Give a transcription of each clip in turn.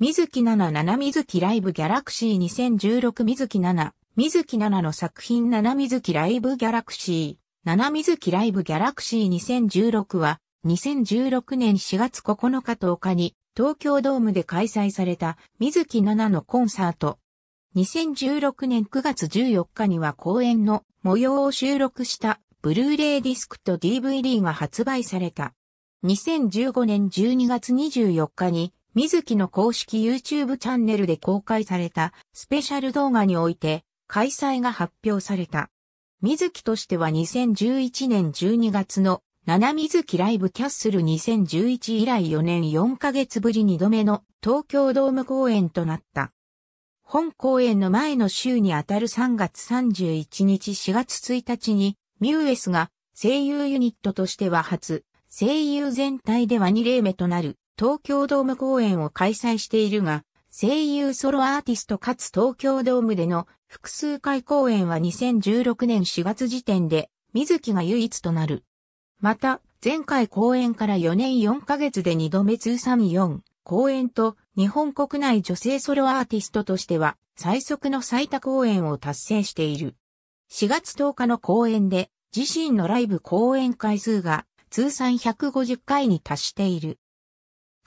水木七七水木ライブギャラクシー2016水木七水木七の作品七水木ライブギャラクシー七水木ライブギャラクシー2016は2016年4月9日10日に東京ドームで開催された水木七のコンサート。2016年9月14日には公演の模様を収録したブルーレイディスクと DVD が発売された。2015年12月24日に水木の公式 YouTube チャンネルで公開されたスペシャル動画において開催が発表された。水木としては2011年12月の七水木ライブキャッスル2011以来4年4ヶ月ぶり2度目の東京ドーム公演となった。本公演の前の週にあたる3月31日4月1日にミューエスが声優ユニットとしては初、声優全体では2例目となる東京ドーム公演を開催しているが、声優ソロアーティストかつ東京ドームでの複数回公演は2016年4月時点で水木が唯一となる。また、前回公演から4年4ヶ月で2度目通算4公演と日本国内女性ソロアーティストとしては最速の最多公演を達成している。4月10日の公演で自身のライブ公演回数が通算150回に達している。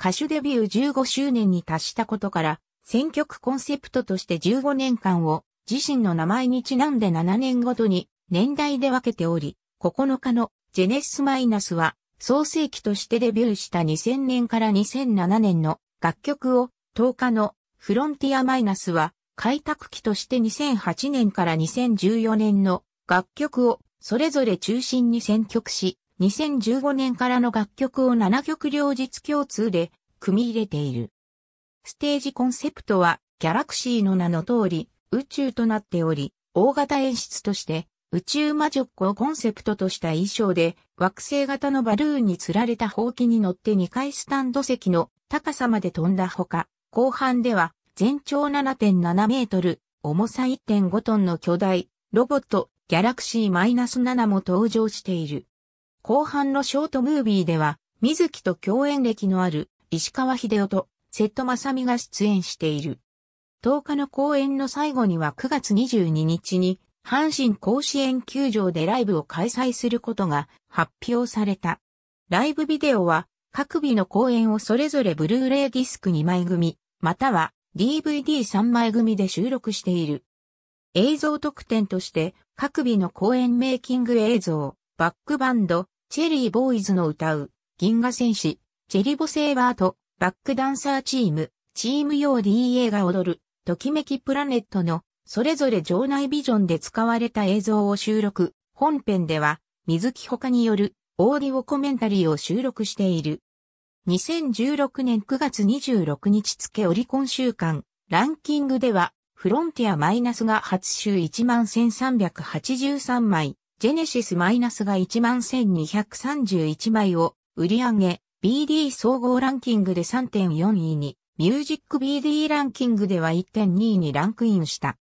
歌手デビュー15周年に達したことから、選曲コンセプトとして15年間を自身の名前にちなんで7年ごとに年代で分けており、9日のジェネシスマイナスは創世期としてデビューした2000年から2007年の楽曲を10日のフロンティアマイナスは開拓期として2008年から2014年の楽曲をそれぞれ中心に選曲し、2015年からの楽曲を7曲両日共通で組み入れている。ステージコンセプトはギャラクシーの名の通り宇宙となっており、大型演出として宇宙魔女っ子をコンセプトとした衣装で惑星型のバルーンに釣られたほうきに乗って2階スタンド席の高さまで飛んだほか、後半では全長7.7メートル、重さ1.5トンの巨大ロボットギャラクシー -7 も登場している。後半のショートムービーでは、水木と共演歴のある石川秀夫と瀬戸正美が出演している。10日の公演の最後には9月22日に阪神甲子園球場でライブを開催することが発表された。ライブビデオは各日の公演をそれぞれブルーレイディスク2枚組、または DVD3 枚組で収録している。映像特典として各日の公演メイキング映像、バックバンド、チェリーボーイズの歌う、銀河戦士、チェリボセーバーと、バックダンサーチーム、チーム用 DA が踊る、ときめきプラネットの、それぞれ場内ビジョンで使われた映像を収録。本編では、水木他による、オーディオコメンタリーを収録している。2016年9月26日付オリコン週間、ランキングでは、フロンティアマイナスが初週11,1383枚、ジェネシスマイナスが11,231枚を売り上げ、BD 総合ランキングで3.4位に、ミュージック BD ランキングでは1.2位にランクインした。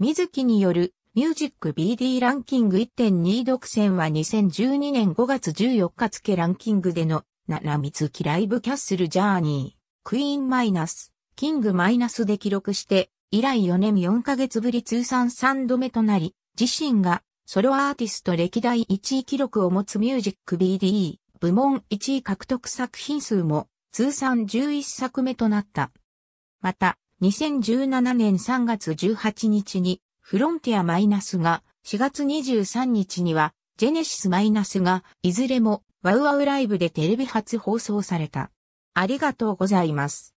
水木によるミュージック BD ランキング1.2独占は2012年5月14日付ランキングでの、ななみつライブキャッスルジャーニー、クイーンマイナス、キングマイナスで記録して、以来4年4ヶ月ぶり通算3度目となり、自身がソロアーティスト歴代1位記録を持つミュージック BDE 部門1位獲得作品数も通算11作目となった。また、2017年3月18日にフロンティアマイナスが4月23日にはジェネシスマイナスがいずれもワウワウライブでテレビ初放送された。ありがとうございます。